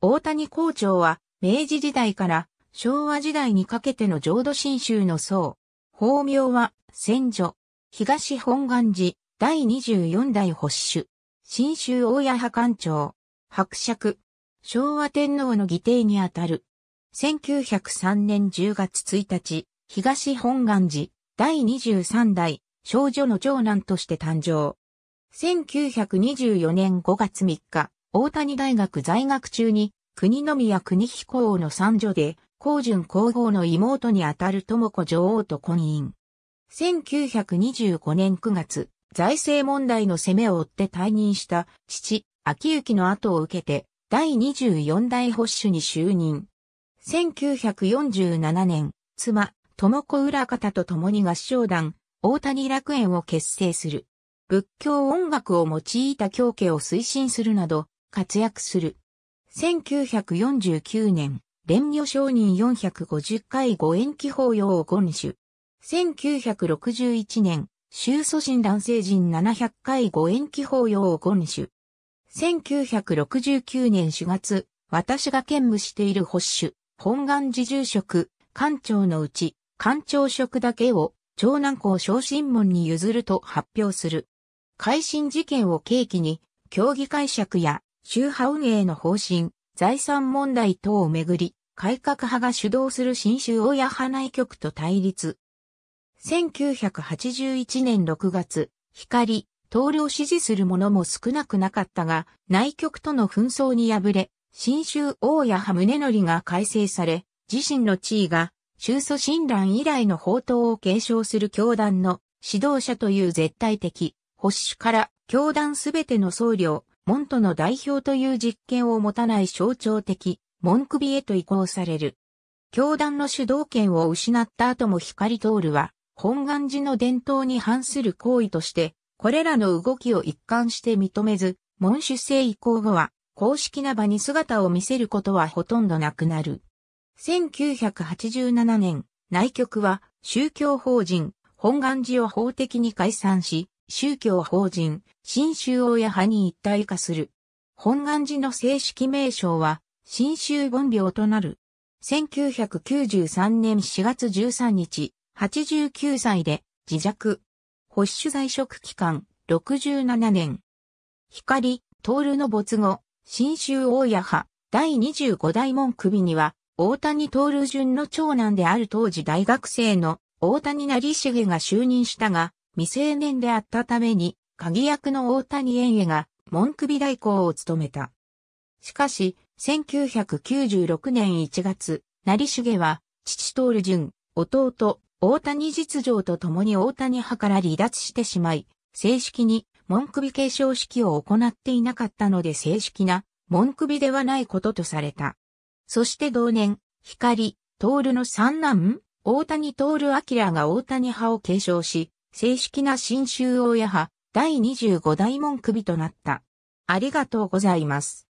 大谷校長は、明治時代から昭和時代にかけての浄土真宗の僧。法名は、千女。東本願寺、第24代発主。新州大谷派官長。伯爵。昭和天皇の議定にあたる。1903年10月1日、東本願寺、第23代、少女の長男として誕生。1924年5月3日、大谷大学在学中に、国宮国彦王の三女で、高順皇后の妹にあたる智子女王と婚姻。1925年9月、財政問題の責めを負って退任した父、秋行の後を受けて、第24代保守に就任。1947年、妻、智子浦方と共に合唱団、大谷楽園を結成する。仏教音楽を用いた教家を推進するなど、活躍する。1949年、連女承認450回ご延期法要を5守。1961年、周祖神男性人700回ご延期法要を5守。1969年4月、私が兼務している保守、本願寺住職、官庁のうち、官庁職だけを、長南校昇進門に譲ると発表する。改新事件を契機に、競技解釈や宗派運営の方針、財産問題等をめぐり、改革派が主導する新州親派内局と対立。1981年6月、光、統を支持する者も少なくなかったが、内局との紛争に敗れ、新州大谷派宗則が改正され、自身の地位が、中祖親鸞以来の法統を継承する教団の指導者という絶対的、保守から教団すべての僧侶、門徒の代表という実権を持たない象徴的、文首へと移行される。教団の主導権を失った後も光通るは、本願寺の伝統に反する行為として、これらの動きを一貫して認めず、門主制移行後は、公式な場に姿を見せることはほとんどなくなる。1987年、内局は宗教法人、本願寺を法的に解散し、宗教法人、新宗大や派に一体化する。本願寺の正式名称は、新宗本領となる。1993年4月13日、89歳で自弱。保守在職期間、67年。光、徹の没後、新州大谷派、第25代門首には、大谷徹順の長男である当時大学生の大谷成重が就任したが、未成年であったために、鍵役の大谷園へが、文首代行を務めた。しかし、1996年1月、成重は、父徹淳、弟、大谷実情と共に大谷派から離脱してしまい、正式に文首継承式を行っていなかったので正式な文首ではないこととされた。そして同年、光、徹の三男、大谷徹明が大谷派を継承し、正式な新州王や派第25代門首となった。ありがとうございます。